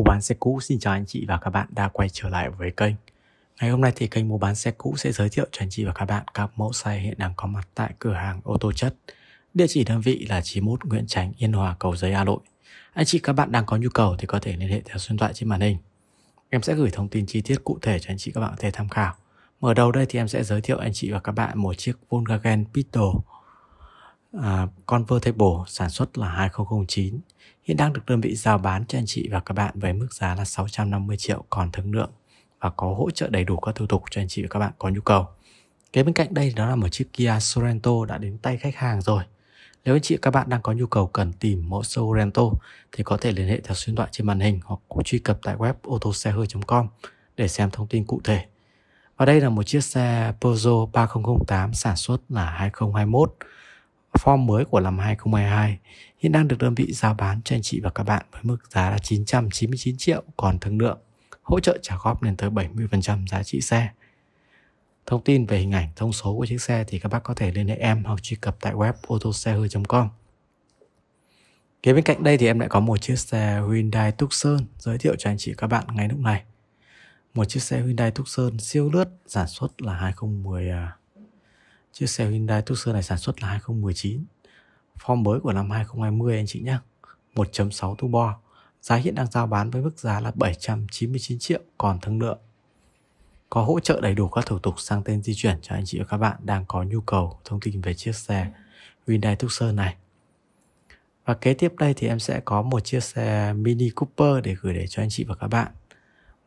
Mua bán xe cũ xin chào anh chị và các bạn đã quay trở lại với kênh Ngày hôm nay thì kênh mua bán xe cũ sẽ giới thiệu cho anh chị và các bạn các mẫu xe hiện đang có mặt tại cửa hàng ô tô chất Địa chỉ đơn vị là 91 Nguyễn Tránh, Yên Hòa, Cầu Giấy, Hà Nội Anh chị các bạn đang có nhu cầu thì có thể liên hệ theo số điện thoại trên màn hình Em sẽ gửi thông tin chi tiết cụ thể cho anh chị các bạn có thể tham khảo Mở đầu đây thì em sẽ giới thiệu anh chị và các bạn một chiếc Volkswagen Beetle à, Convertible sản xuất là 2009 hiện đang được đơn vị giao bán cho anh chị và các bạn với mức giá là 650 triệu còn thương lượng và có hỗ trợ đầy đủ các thủ tục cho anh chị và các bạn có nhu cầu. Kế bên cạnh đây đó là một chiếc Kia Sorento đã đến tay khách hàng rồi. Nếu anh chị các bạn đang có nhu cầu cần tìm mẫu Sorento thì có thể liên hệ theo số điện thoại trên màn hình hoặc truy cập tại web otoxehơi.com để xem thông tin cụ thể. Và đây là một chiếc xe Peugeot 3008 sản xuất là 2021 form mới của năm 2022 hiện đang được đơn vị giao bán cho anh chị và các bạn với mức giá là 999 triệu còn thương lượng, hỗ trợ trả góp lên tới 70% giá trị xe. Thông tin về hình ảnh thông số của chiếc xe thì các bác có thể liên hệ em hoặc truy cập tại web otoxehơi.com. Kế bên cạnh đây thì em lại có một chiếc xe Hyundai Tucson giới thiệu cho anh chị các bạn ngay lúc này. Một chiếc xe Hyundai Tucson siêu lướt sản xuất là 2010 Chiếc xe Hyundai Tucson này sản xuất là 2019, form mới của năm 2020 anh chị nhé. 1.6 turbo, giá hiện đang giao bán với mức giá là 799 triệu còn thương lượng. Có hỗ trợ đầy đủ các thủ tục sang tên di chuyển cho anh chị và các bạn đang có nhu cầu thông tin về chiếc xe Hyundai Tucson này. Và kế tiếp đây thì em sẽ có một chiếc xe Mini Cooper để gửi để cho anh chị và các bạn.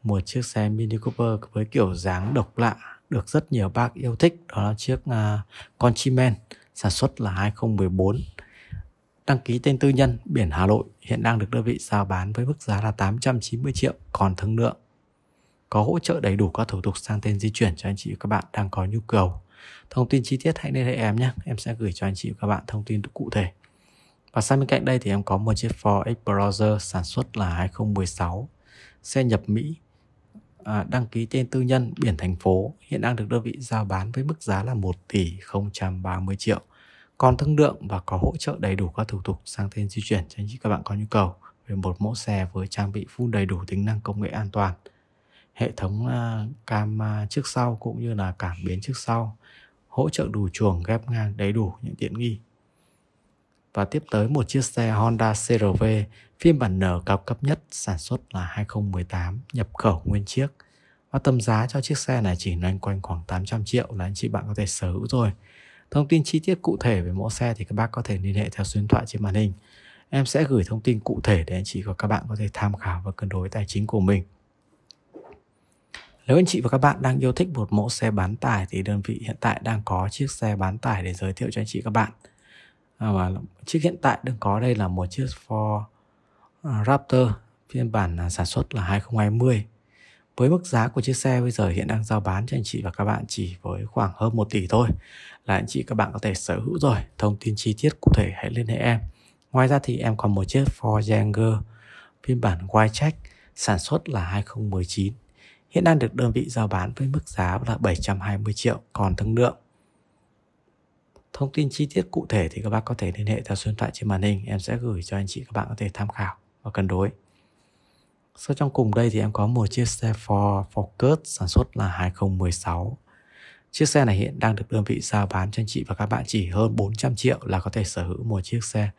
Một chiếc xe Mini Cooper với kiểu dáng độc lạ được rất nhiều bác yêu thích đó là chiếc uh, à, Conchimen sản xuất là 2014 đăng ký tên tư nhân biển Hà Nội hiện đang được đơn vị giao bán với mức giá là 890 triệu còn thương lượng có hỗ trợ đầy đủ các thủ tục sang tên di chuyển cho anh chị và các bạn đang có nhu cầu thông tin chi tiết hãy liên hệ em nhé em sẽ gửi cho anh chị và các bạn thông tin cụ thể và sang bên cạnh đây thì em có một chiếc Ford Explorer sản xuất là 2016 xe nhập Mỹ à, đăng ký tên tư nhân biển thành phố hiện đang được đơn vị giao bán với mức giá là 1 tỷ 030 triệu còn thương lượng và có hỗ trợ đầy đủ các thủ tục sang tên di chuyển cho những các bạn có nhu cầu về một mẫu xe với trang bị full đầy đủ tính năng công nghệ an toàn hệ thống à, cam trước sau cũng như là cảm biến trước sau hỗ trợ đủ chuồng ghép ngang đầy đủ những tiện nghi và tiếp tới một chiếc xe Honda CRV Phiên bản N cao cấp nhất sản xuất là 2018, nhập khẩu nguyên chiếc. Và tầm giá cho chiếc xe này chỉ loanh quanh khoảng 800 triệu là anh chị bạn có thể sở hữu rồi. Thông tin chi tiết cụ thể về mẫu xe thì các bác có thể liên hệ theo số điện thoại trên màn hình. Em sẽ gửi thông tin cụ thể để anh chị và các bạn có thể tham khảo và cân đối tài chính của mình. Nếu anh chị và các bạn đang yêu thích một mẫu xe bán tải thì đơn vị hiện tại đang có chiếc xe bán tải để giới thiệu cho anh chị các bạn. À, mà chiếc hiện tại đang có đây là một chiếc Ford À, Raptor phiên bản à, sản xuất là 2020 với mức giá của chiếc xe bây giờ hiện đang giao bán cho anh chị và các bạn chỉ với khoảng hơn 1 tỷ thôi là anh chị các bạn có thể sở hữu rồi thông tin chi tiết cụ thể hãy liên hệ em ngoài ra thì em còn một chiếc Ford Ranger phiên bản Y-Check sản xuất là 2019 hiện đang được đơn vị giao bán với mức giá là 720 triệu còn thương lượng Thông tin chi tiết cụ thể thì các bác có thể liên hệ theo số điện thoại trên màn hình, em sẽ gửi cho anh chị các bạn có thể tham khảo và cân đối. Sau trong cùng đây thì em có một chiếc xe Ford Focus sản xuất là 2016. Chiếc xe này hiện đang được đơn vị giao bán cho anh chị và các bạn chỉ hơn 400 triệu là có thể sở hữu một chiếc xe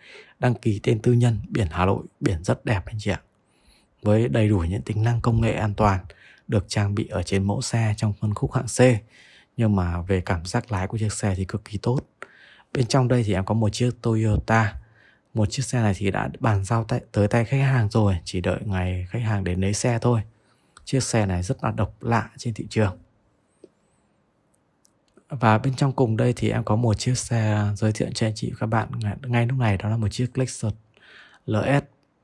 đăng ký tên tư nhân biển Hà Nội, biển rất đẹp anh chị ạ. Với đầy đủ những tính năng công nghệ an toàn được trang bị ở trên mẫu xe trong phân khúc hạng C nhưng mà về cảm giác lái của chiếc xe thì cực kỳ tốt. Bên trong đây thì em có một chiếc Toyota một chiếc xe này thì đã bàn giao tay, tới tay khách hàng rồi chỉ đợi ngày khách hàng đến lấy xe thôi chiếc xe này rất là độc lạ trên thị trường và bên trong cùng đây thì em có một chiếc xe giới thiệu cho anh chị và các bạn ngay, ngay lúc này đó là một chiếc Lexus LS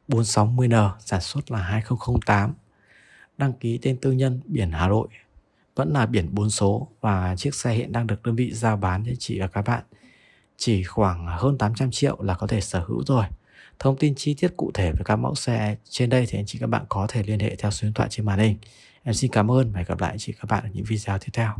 460N sản xuất là 2008 đăng ký tên tư nhân biển Hà Nội vẫn là biển 4 số và chiếc xe hiện đang được đơn vị giao bán cho chị và các bạn chỉ khoảng à, hơn 800 triệu là có thể sở hữu rồi. Thông tin chi tiết cụ thể về các mẫu xe trên đây thì anh chị các bạn có thể liên hệ theo số điện thoại trên màn hình. Em xin cảm ơn và hẹn gặp lại anh chị các bạn ở những video tiếp theo.